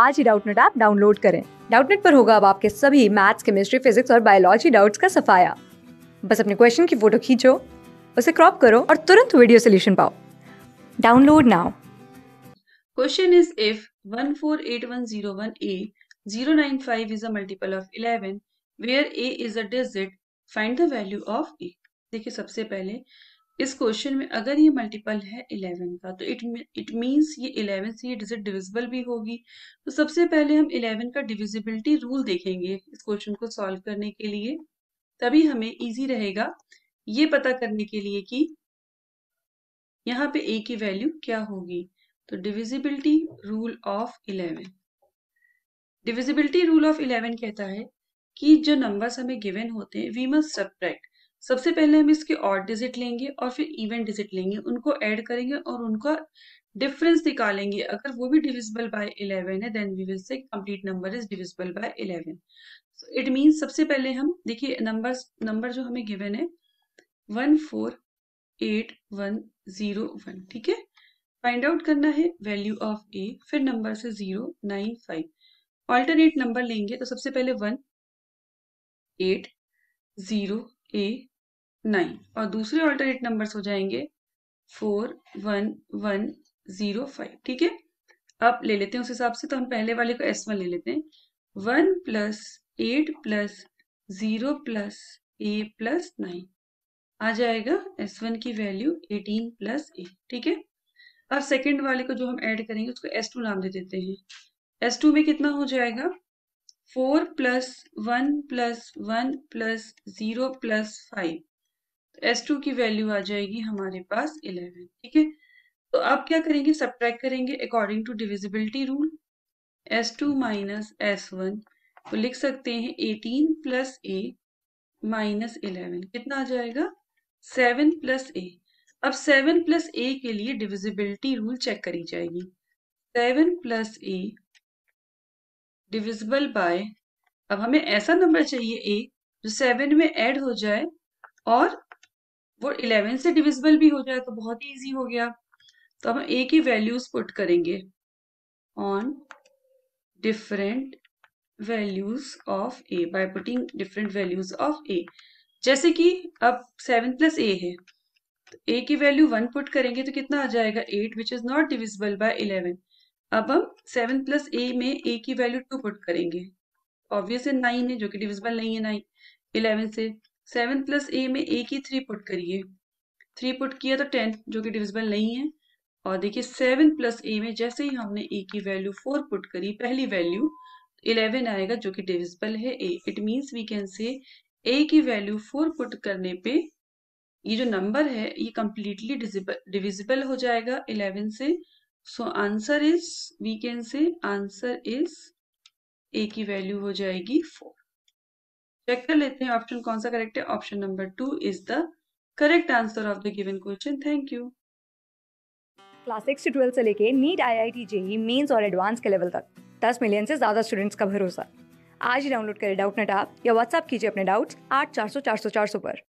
आज ही Doubtnut app download करें डाउटनेट पर होगा अब आपके सभी मैथ्स केमिस्ट्री फिजिक्स और बायोलॉजी डाउट्स का सफाया बस अपने क्वेश्चन की फोटो खींचो उसे क्रॉप करो और तुरंत वीडियो सोल्यूशन पाओ download now question is if 148101A 095 is a multiple of 11 where A is a digit find the value of A देखिए सबसे पहले इस क्वेश्चन में अगर ये मल्टीपल है इलेवन का तो इट इट मीन्स ये इलेवन से ये डिजिट डिविजिबल भी होगी तो सबसे पहले हम इलेवन का डिविजिबिलिटी रूल देखेंगे इस क्वेश्चन को सॉल्व करने के लिए तभी हमें इजी रहेगा ये पता करने के लिए कि यहाँ पे ए की वैल्यू क्या होगी तो divisibility rule of eleven divisibility rule of eleven कहता है कि जो नंबर्स हमें गिवन होते हैं वी मस्ट सब्ट्रैक्ट सबसे पहले हम इसके ऑड डिजिट लेंगे और फिर इवन डिजिट लेंगे उनको ऐड करेंगे और उनका डिफरेंस निकालेंगे अगर वो भी डिविजिबल बाय 11 है then we will say complete number is divisible by 11 it mean सबसे पहले हम देखिए नंबर नंबर जो हमें गिवन है one four eight one zero one ठीक है फाइंड आउट करना है वैल्यू ऑफ ए फिर नंबर से zero nine five alternate number लेंगे तो सबसे पहले one eight zero A nine और दूसरे ऑल्टरनेट नंबर्स हो जाएंगे four one one zero five ठीक है अब ले लेते हैं उस हिसाब से तो हम पहले वाले को एस वन ले लेते हैं one plus eight plus zero plus A plus nine आ जाएगा एस वन की वैल्यू एटीन प्लस ए ठीक है अब सेकंड वाले को जो हम ऐड करेंगे उसको एस टू नाम दे देते हैं एस टू में कितना हो जाएगा four plus one plus one plus zero plus five S two की वैल्यू आ जाएगी हमारे पास 11 ठीक है तो आप क्या करेंगे सब करेंगे according to divisibility rule S two minus S one तो लिख सकते हैं eighteen plus A minus eleven कितना आ जाएगा सेवन प्लस ए अब सेवन प्लस ए के लिए डिविजिबिलिटी रूल चेक करी जाएगी seven plus A divisible by अब हमें ऐसा नंबर चाहिए ए जो सेवन में ऐड हो जाए और वो इलेवन से डिविजिबल भी हो जाए तो बहुत ही ईजी हो गया तो हम ए की वैल्यूज पुट करेंगे on different values of A by putting different values of A जैसे कि अब सेवन प्लस ए है तो ए की वैल्यू वन पुट करेंगे तो कितना आ जाएगा eight which is not divisible by eleven अब हम सेवन प्लस ए में ए की वैल्यू टू पुट करेंगे ऑब्वियस है नाइन है जो कि डिविजिबल नहीं है नाइन इलेवन से सेवन प्लस ए में ए की थ्री पुट करिए थ्री पुट किया तो टेन जो कि डिविजिबल नहीं है और देखिए सेवन प्लस ए में जैसे ही हमने ए की वैल्यू फोर पुट करी पहली वैल्यू इलेवन आएगा जो कि डिविजिबल है A it means we can say A की वैल्यू फोर पुट करने पे ये जो नंबर है ये कम्प्लीटली डिविजिबल हो जाएगा इलेवन से so answer is we can say answer is A की वैल्यू हो जाएगी फोर चेक कर लेते हैं ऑप्शन कौन सा करेक्ट है option number two is the correct answer of the given question thank you class six से ट्वेल्थ से लेके NEET I I T JEE mains और एडवांस के लेवल तक दस मिलियन से ज़्यादा स्टूडेंट्स का भरोसा आज ही डाउनलोड करें डाउट नेट आप या व्हाट्सअप कीजिए अपने डाउट्स आठ चार सौ चार सौ चार सौ पर